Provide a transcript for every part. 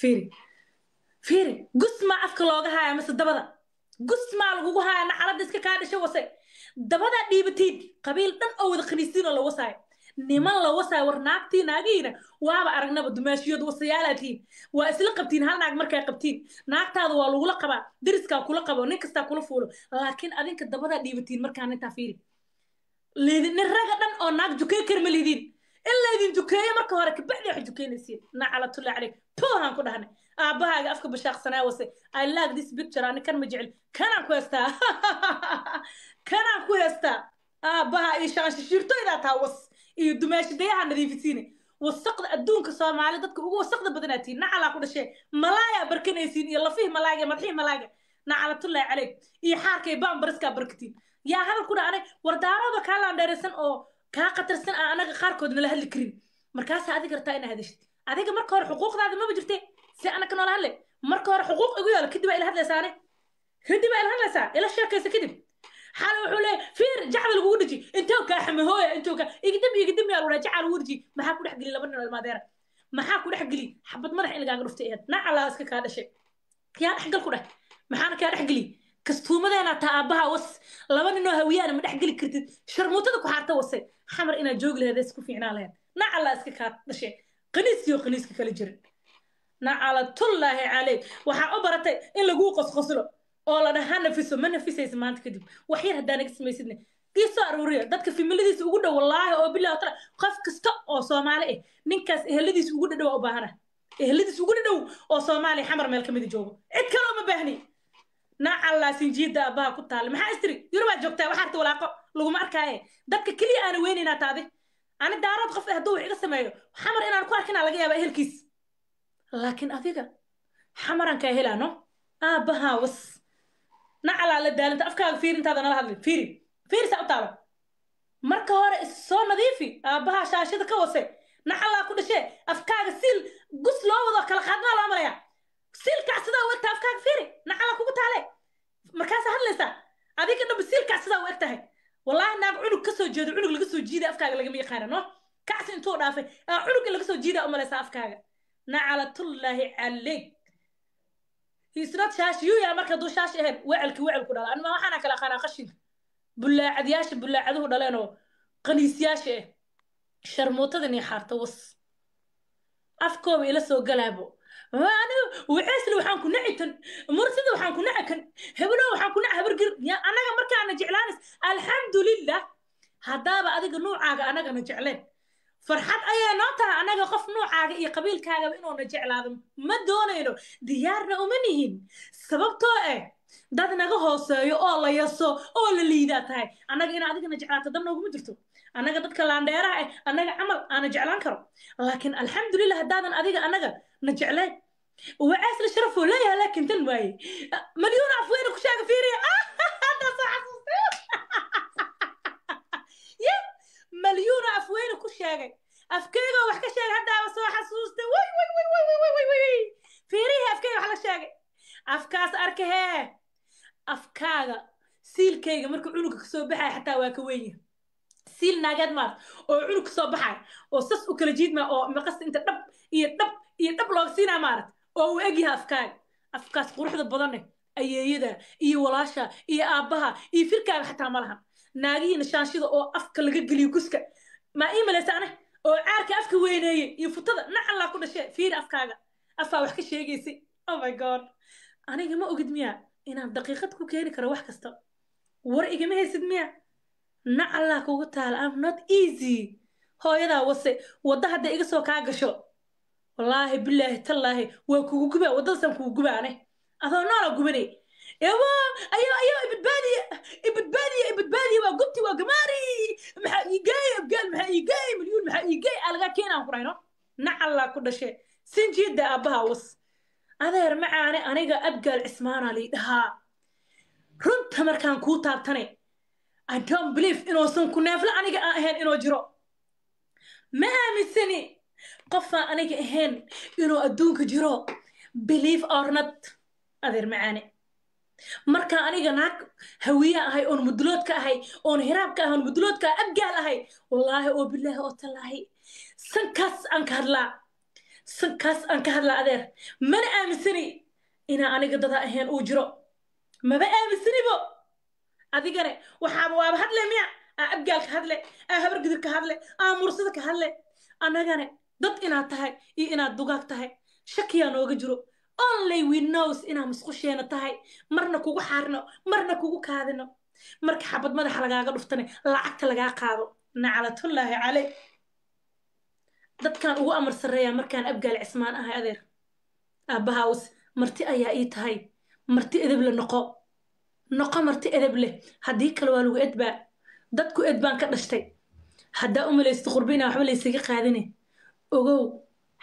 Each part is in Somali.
fiiri fiiri gus afka looga haaya mase dabada gusmaa lagugu haaya nacalada iska kaa dhasha wase dabadaa dhiibatiin qabiil dhan oo wada khamiisiinoo la wasaayo niman la wasaayo war naagtii naagihiina waaba aragnaba dumaashiyood wasayaalaatiin waa isla qabtiin hal naag markaa qabtiin naagtaada waa lagula qabaa dariskaa kula qabo nin kastaa kula fuulo laakiin adinka dabadaa dhiibatiin markaan intaa fiiri liidin nin raga dhan oo naag jukay karma lidiin in laydin dukeeyo marka hore kabacdi wax dukeynaysiin nacala tulla calayk poohan ku dhahnay aabbahaaga afka bashaaqsanaa wase i like this picture ani kan ma jecel kanaan ku heestaa kanaan ku heestaa aabbaha iyo shaqanshashiirtoydaa taa was iyo dumeeshidayaha nadiifisiine wasaqda adduunka soomaali dadka ugu wasaqda badanaa tihiin nacalaa ku dhashee malaaya barkanaysiin iyo lafihii malaaga madaxii malaaga nacala tullahi calayk iyo xaarkay baanbariska barkatiin yaa hadal ku dhaanay war daarooda kaa laandheeraysan oo kaa katirsan aan anaga qaarkood nala hadli karin markaasaa adiga rabtaa inaa hadashid adiga marka hore xuquuqdaada maba jirte si anaga noola hadle marka hore xuquuq igu yaalo kadib aa ila hadlaysaane kadib aa ila hadlaysaa ila sheekaysa kadib xal wuxuu leeya fiir jacdal kugu dheji intow kaa xamahooya intow kaa igdim igdim yaa ludha jacal ugu dheji maxaa ku dhex geli laba nin oo maxaa ku dhex geli xabad madax in lagaaga dhuftay ahayd nacalaa iska kaa dhashay yaa dhexgal ku dheh maxaana kaa dhex geli kastuumadeena taa aabbaha was laba ninoo hawiyaana ma dhex geli kartid sharmuutada ku xaarta wase xamar inaad joogi laheed isku fiicnaa laheed nacala iska kaa dhashe qaniiskiyo qaniiska kala jirin nacalatullaahi calayk waxaa u baratay in laguu qosqoslo oo la dhaha nafiso ma nafisaysa maanta kadib wax yar haddaa naga samaysidne iisoo aruuriya dadka fimiladiisa ugu dhow wallaahi oo bilahi tala qof kasta oo soomaali ah ninkaas eheladiisa ugu dhadhow u baahana eheladiisa ugu dhadhow oo soomaaliya xamar meel ka mida joogo cid kaloo ma baahni naacallaa sinjiida abbaa ku taalla maxaa istiri yurubaa joogtaa waxaa walaaqo laguma arkaaye dadka keliya aana weynaynaa taade ani daarad qof eh hadduu wax iga sameeyo xamar inaan ku arkinaa laga yaabaa ehelkiis laakiin adiga xamaran kaa helaano aabbahaa was nacallaa la daalinta afkaaga fiirintaada nala hadlin fiiri fiirisaa u taalo marka hore soo nadiifi aabbaha shaashada ka wase nacallaa ku dhashee afkaaga siil gus loo wado kala qaadmaa loo malayaa siilkaa sidaa u egtahay afkaaga fiiri nacala kugu taale markaasa hadlaysaa adiga dhamba siilkaa sidaa u egtahay wallaahi naag cunug kasoo jeedo cunug laga soo jiida afkaaga lagama yaqaana no kacsi intuu dhaafay cunugga laga soo jiida umalaysa afkaaga nacalatullaahi calayk hisnad shaashi yuu yaa marka hadduu shaashi ahayd wecelki wecelku dhala anima waxaana kala aqaanaa qashinka bullaacadyaasha bullaacaduhu dhaleenoo qaniisyaasha ah eh. sharmuutadani xaarta was afkooba ila soo galaabo ana wixeesle waxaan ku naci kan mursida waxaan ku naci kan waxaan ku naci habargir annaga markaana jeclaanas alxamdulilah haddaaba adiga nuucaaga annagana jecleen farxad ayaa noo tahay annaga qof nuucaaga iyo qabiilkaagaba inuuna jeclaado ma doonayno diyaarna uma nihin sababtoo eh dad naga hooseeyo oo la yaso oo la liidaa tahay annaga inaa adigana jeclaato dab nooguma jirto annaga dadka laandheeraha eh annaga camal aana jeclaan karo laakiin alxamdulilah haddaadan adiga annaga na jecleen وعاس الشرف ولا لكن تلواي مليون عفوين وكشاك فيري هذا صح يا مليون عفوين وكشاك afkayga wax ka sheegay haddaaba soo xasuustay way way way way way way way way fiirihii afkayga wax la sheegay afkaas arka hee afkaaga siilkayga markuu cunuga kasoo baxaya xataa waa ka weynyahay siil naageed maart oo cunug kasoo baxaya oo sas u kala jiidmaa oo maqas inta dhab iyo dhab iyo dhab looga siinaa maarata oo uu egyaha afkaaga afkaas quruxda badaneh ayeeyada iyo walaasha iyo aabbaha iyo firkaaga xataa malahan lahan naagihiina shaanshida oo afka laga geliyo guska maa ii malaysa aneh oo caarka afka weyneeye iyo futada nacallaa ku dhashee fiiri afkaaga afaa wax ka sheegaysay oh my god aniga ma ogid miya inaan daqiiqad ku keeni karo wax kasta war igama haysid miya nacallaa kugu taala am not easy hooyadaa wase wadda hadda iga soo kaa gasho wallaahi bilaahi tallaahi waa kugu guba waddadasaan kugu gubaane adoo noola gubanay ewa ayo ayo ibadbaadiya ibadbaadiya ibadbaadiya waa gubti waa gamaari maxaa iigeey abgaal maxaa iigeey milyuun maxaa iigeey alagaa keenaan kurayno dhahno nacallaa ku dhashe sinjiida aabbaha was adeer macaane aniga abgaal cismaana lii dhahaa runta markaan kuu taabtane i don't believe inuusan ku neefla aniga aan ahayn inuu jiro ma aaminsani qofaan aniga ahayn inuu adduunka jiro belief ornad adeer macaane markaa aniga naag hawiya ahay oon muduloodka ahay oon hiraabka ahay oon muduloodka ahay abgaal ahay wallaahi oo bilaahi oo tallaahi sankaas aan ka hadlaa sankaas aan ka hadlaa adeer mana aaminsani inaa aniga dada ahayn uu jiro maba aaminsanibo adigane waxaaba waaba hadle miya aa abgaal ka hadle aa habargidir ka hadle aa mursada ka hadle annagane dad inaad tahay iyo inaad dugaag tahay shakiyaa nooga jiro only we knows inaa musqusheena tahay marna kugu xaarino marna kugu kaadino marka xabad madaxa lagaaga dhuftane lacagta lagaa qaado naclatullaahi caley dadkaan ugu amar sarreeyaa markaan abgaal cismaan ahay adeer aabbahaws marti ayaa ii tahay marti edeble noqo noqo marti edeb leh haddii kale waa lagu edbaa dadku ed baan ka dhashtay haddaa u malaysto qurbi inaa waxba laysaga qaadine ogow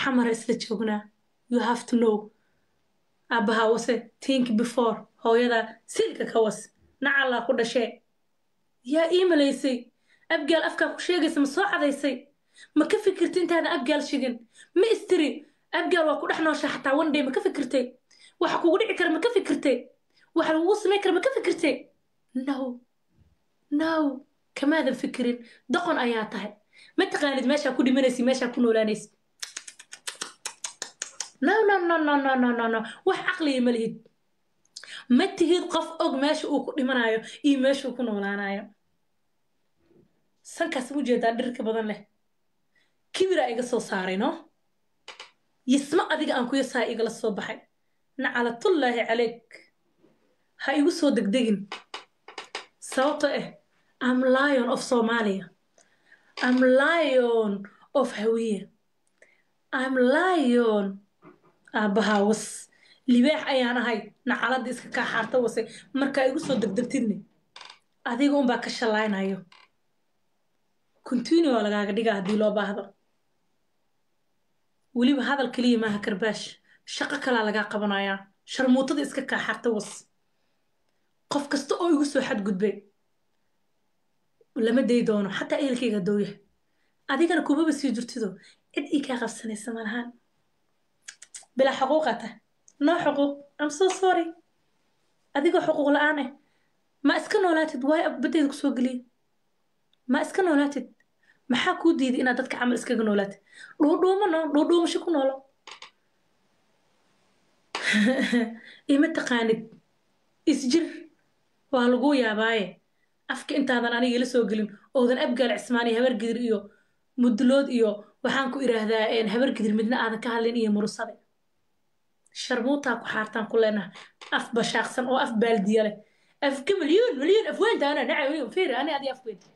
xamar isla joognaa you have to know aabbaha wase think before hooyada silka ka was nacallaa ku dhashee yaa ii malaysay abgaal afkaa ku sheegaysa ma soo cadaysay ma ka fikirtay intaadan abgaal shigin ma istiri abgaal waa ku dhex nooshaa xataa one day ma ka fikirtay waxa kugu dhici kara ma ka fikirtay waxa lagugu samayn kara ma ka fikirtay now no kamaadan fikirin doqon ayaa tahay ma taqaanid meeshaa ku dhimanaysi meeshaa ku noolaanaysi no no no no no wax caqliya ma lihid ma tihid qof og meesha uu ku dhimanayo iyo meeshuu ku noolaanayo sankaas ma jeedaa dhirka badan leh kibiraa iga soo saarayno yisma adiga aan kuyasaa igala soo baxay nacalatullaahi calayg ha igu soo degdegin sababto eh am lion of soomaaliya I'm lion of hawiye I'm lion aabbaha was libaax ayaan ahay nacaladda iska kaa xaarta wase markaa igu soo degdegtidne adiga unbaa ka shallaaynayo continue waa lagaaga dhiga haddii loo baahdo weliba hadal keliya maaha karbaash shaqo kalaa lagaa qabanayaa sharmuutada iska kaa xaarta wase qof kasta oo igu soo xadgudbay lama day doono xataa ehelkayga dowya adigana kubaba sii jirtido cid ii kaa qabsanaysa malahaan bila xuquuqa ta noo xuquuq am soo sorry adigoo xuquuq la-aan ma iska noolaatid waayo abaddeeda kusoo geliyay ma iska noolaatid maxaa kuu diiday inaad dadka camal iskaga noolaatid dhuudhuuma noo dhuudhuumasho ku noolo ima taqaanid isjir waa lagu yaabaaye afka intaadan aniga la soo gelin oodan abgaal cismaaniya habargidir iyo mudlood iyo waxaan ku idhaahdaa habargidir midna aadan ka hadlin iyo murusade sharmuutaa ku xaartaan ku leenaha af bashaaqsan oo af baaldiya leh afka milyoon milyoon afweyntaana nacawiyo ani adi afweynta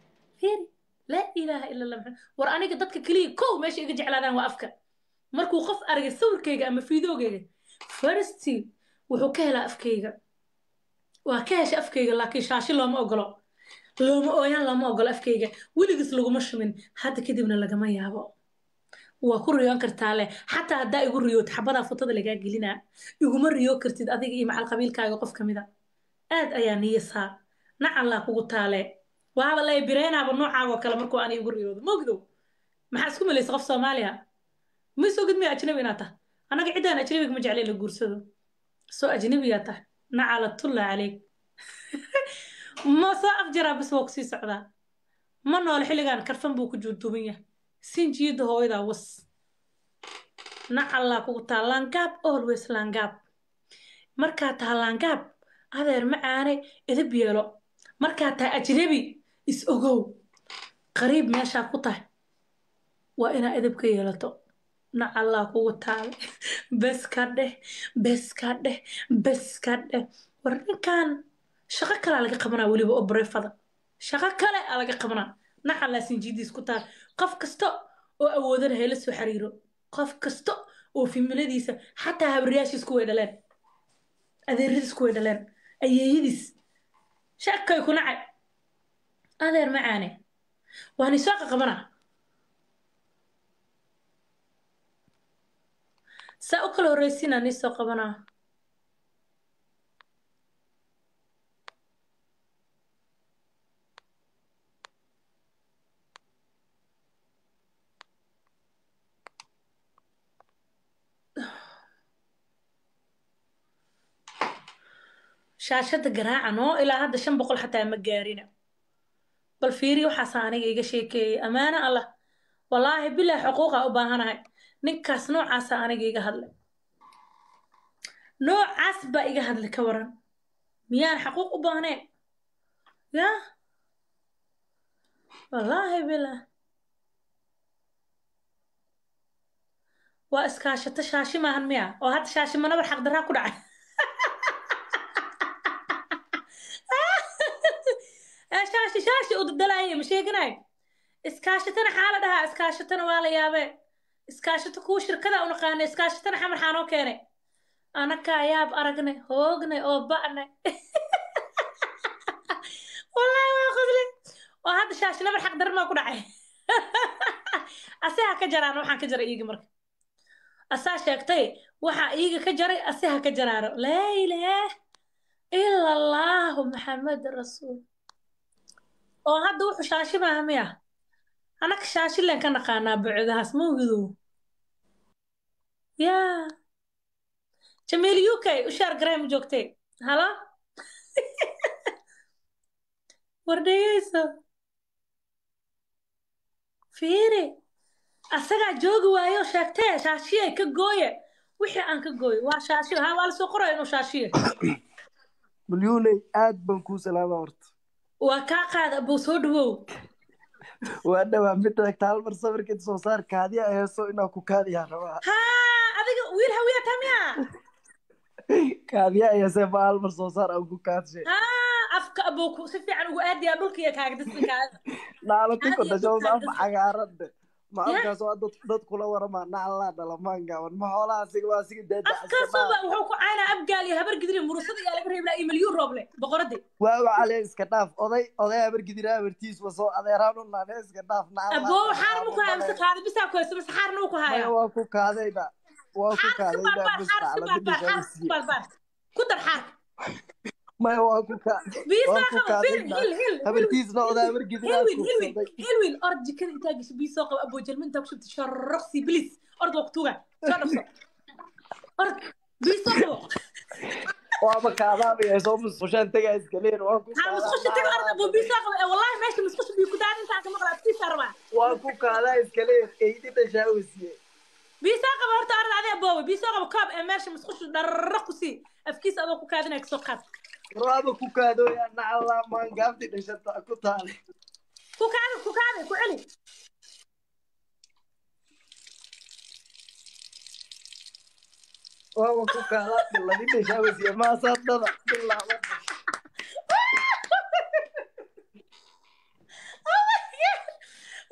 fiiri laa ilaaha ila allah war aniga dadka keliya kow meesha iga jeclaadaan waa afka markuu qof aragay sawirkayga ama fiidoogayga firsty wuxuu ka helaa afkayga waa ka hesha afkayga laakiin shaashi looma ogolo looma ooyaan lama ogolo afkayga weligiis laguma shumin hadda kadibna lagama yaabo waa ku riyoon kartaa leh xataa haddaa igu riyood xabadaa futada lagaa gelinaa iguma riyoo kartid adiga iyo macalqabiilkaaga qof ka mid a aad ayaa niyasaa nacallaa kugu taale waaba lay bireynaaba noocaago kale markuu ani igu riyoodo mogdow maxaa isku malaysa qof soomaaliya may soo gudmaya ajnabi inaa tah annaga ciddaan ajnabiga ma jeclay la guursado soo ajnabiyaa tah nacala tulla calayk ma soo afjaraa bas waa kusii socdaa ma noole xilligaan karfan buu ku juuduuban yahay sinjiida hooyadaa was nacallaa kugu taa laangaab always laangaab markaa taa laangaab adeer macaane edab yeelo markaa taa ajnabi is ogow qariib meeshaa ku tahay waa inaa edab ka yeelato nacallaa kugu taal bes ka dheh bes ka dheh bes ka dheh war ninkan shaqo kalea laga qabanaa weliba oo bareefada shaqo kale aa laga qabanaa nacalaasin jiidiis ku taal qof kasta oo awoodana hayla soo xariiro qof kasta oo fimiladiisa xataa habriyaashiis kuway dhaleen adeeradiis kuway dhaleen ayeeyadiis shakay ku nacay adeer macaane waani soo qabanaa saa u kala horraysiinaa nisoo qabanaa shaashada garaacan oo ilaa hadda shan boqol xataa ma gaarina bal fiiri waxaasa aniga iga sheekeeyey amaana allah wallaahi bilaa xuquuqa u baahanahay ninkaas noocaasa aniga iga hadla noocaas baa iga hadlay ka waran miyaan xaquuq u baahnayn ya wallaahi bilaa waa iskaashato shaashi maahan miya oo hadda shaashi manabar xaqdarraa ku dhacay u dadalaya ma sheeganay iskaashatana xaa la dhahaa iskaashatana waa la yaabe iskaashato kuu shirkada unaqaana iskaashatana xamar xaanoo keenay anakaa yaab aragnay hoognay oo ba'nay wallaahi waa qosle oo hadda shaashinabar xaq daran ku dhacay ase ka jaraano waxaan ka jaray iiga marka asaa sheegtay waxaa iiga ka jaray ase ha ka jaraano laa ilallahu ila maxamed rasuul oo hadda wuxuu shaashi maaha miya annaga shaashilen ka naqaanaa bucdahaas mawgidow ya jamiil uk ushaar garaham joogtay halo wardhegeyso fiiri asagaa joogi waayo sheegtee shaashiye ka gooye wixii aan ka gooye waa shaashi ha waa lasoo qoraya inuu shaashiye balyuney aad baan kuu salaama horta waa kaa qaada buu soo dhawow waa dhawaa mid eegta halmar sawirkeed soo saar kaadiya ah, heeso inaa ku kaadiyaa ah, rabaa ha adiga wiil hawiya tamiya kaadiya ah heese ma halmar soo saar aan ku kaadshe afka buu si fiican ugu aadiyaa dhulkiya kaaga disnikaada dhaalo tiko dhashoos af cagaaran de ma halkaas waa dad kula warama nacalaa dhalamaangawan ma xoolahaasi waa sigi daadaaskaasoba wuxuu ku caynaa abgaali habar gidri murusada iyo laga reebla iyo milyu rooble boqoradi waawa cale iska dhaaf oday oday habar gidira habartiis wa soo adeeraan u naane iska dhaaf nacalabo xaar ma ku haya mise kaada bisaa koyso mise xaarna u ku haya waa ku kaadayda waa ku kaadayda ku dar xaar maya e waan ku habartiisna odaa wargedinhilwil orad jikada intaagiso biisoo qaba abojalma intaa ku shubta sharaqsi bilis orad waa ku tuuga soo dhabso orad biisoo qabo waaba kaadaabaya soo musqushaan tagaa iskaleen waan ku musqusha taga orad abo biisoo qaba ee wallahi meesha musqusha biyo ku daadin intaan ka maqla adkiisa rabaa waan ku kaadaa iskaleen eydi dhashaa wasiye biisoo qaba horta orad adee aboowe biisoo qaba koob ee meesha musqusha dharra ku sii afkiisa adoo ku kaadinaya kasoo qaad raaba kukaadooyaa nacalaa maangaabti dhashata ku taale kukaada kukaada ku celi waaba kukaada dhiladi dhashaawasiya maasaadada bilaaba oh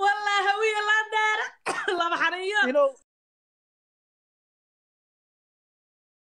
wallaaha wiila dhaara laba xariyo